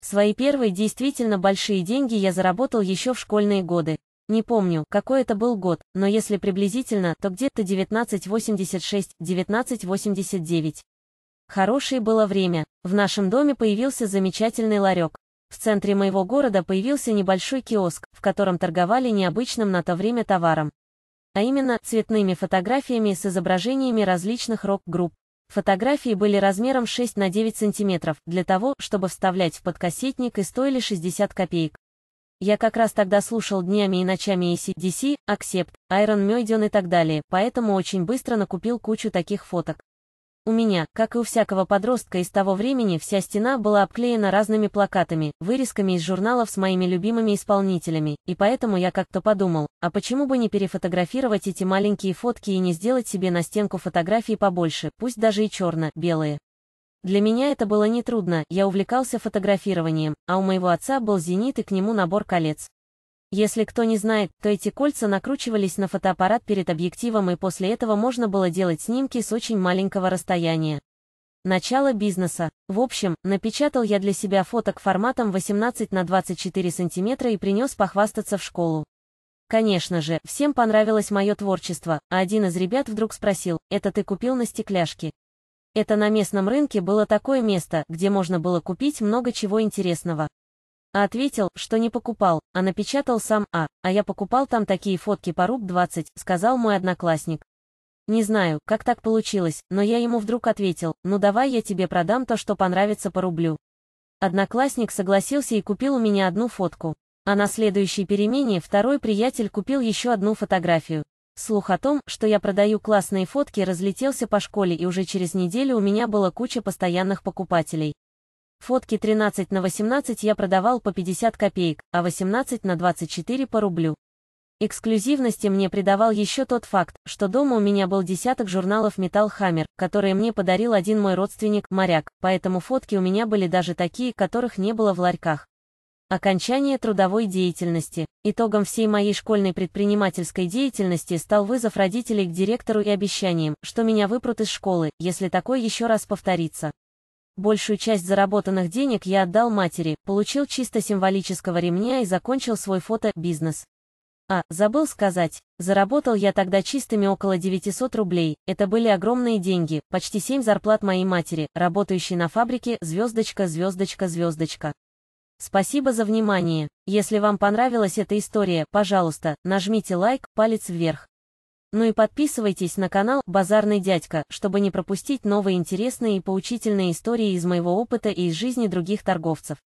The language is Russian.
Свои первые действительно большие деньги я заработал еще в школьные годы. Не помню, какой это был год, но если приблизительно, то где-то 1986-1989. Хорошее было время. В нашем доме появился замечательный ларек. В центре моего города появился небольшой киоск, в котором торговали необычным на то время товаром. А именно, цветными фотографиями с изображениями различных рок-групп. Фотографии были размером 6 на 9 сантиметров, для того, чтобы вставлять в подкассетник и стоили 60 копеек. Я как раз тогда слушал днями и ночами ACDC, Accept, Iron Maiden и так далее, поэтому очень быстро накупил кучу таких фоток. У меня, как и у всякого подростка из того времени, вся стена была обклеена разными плакатами, вырезками из журналов с моими любимыми исполнителями, и поэтому я как-то подумал, а почему бы не перефотографировать эти маленькие фотки и не сделать себе на стенку фотографии побольше, пусть даже и черно-белые. Для меня это было нетрудно, я увлекался фотографированием, а у моего отца был зенит и к нему набор колец, если кто не знает, то эти кольца накручивались на фотоаппарат перед объективом и после этого можно было делать снимки с очень маленького расстояния. Начало бизнеса. В общем, напечатал я для себя фоток форматом 18 на 24 сантиметра и принес похвастаться в школу. Конечно же, всем понравилось мое творчество, а один из ребят вдруг спросил, это ты купил на стекляшке? Это на местном рынке было такое место, где можно было купить много чего интересного. А ответил, что не покупал, а напечатал сам А, а я покупал там такие фотки по руб 20, сказал мой одноклассник. Не знаю, как так получилось, но я ему вдруг ответил, ну давай я тебе продам то, что понравится по рублю. Одноклассник согласился и купил у меня одну фотку. А на следующей перемене второй приятель купил еще одну фотографию. Слух о том, что я продаю классные фотки, разлетелся по школе и уже через неделю у меня была куча постоянных покупателей. Фотки 13 на 18 я продавал по 50 копеек, а 18 на 24 по рублю. Эксклюзивности мне придавал еще тот факт, что дома у меня был десяток журналов Metal Hammer, которые мне подарил один мой родственник, моряк, поэтому фотки у меня были даже такие, которых не было в ларьках. Окончание трудовой деятельности. Итогом всей моей школьной предпринимательской деятельности стал вызов родителей к директору и обещанием, что меня выпрут из школы, если такое еще раз повторится. Большую часть заработанных денег я отдал матери, получил чисто символического ремня и закончил свой фото-бизнес. А, забыл сказать, заработал я тогда чистыми около 900 рублей, это были огромные деньги, почти 7 зарплат моей матери, работающей на фабрике «Звездочка, звездочка, звездочка». Спасибо за внимание. Если вам понравилась эта история, пожалуйста, нажмите лайк, палец вверх. Ну и подписывайтесь на канал «Базарный дядька», чтобы не пропустить новые интересные и поучительные истории из моего опыта и из жизни других торговцев.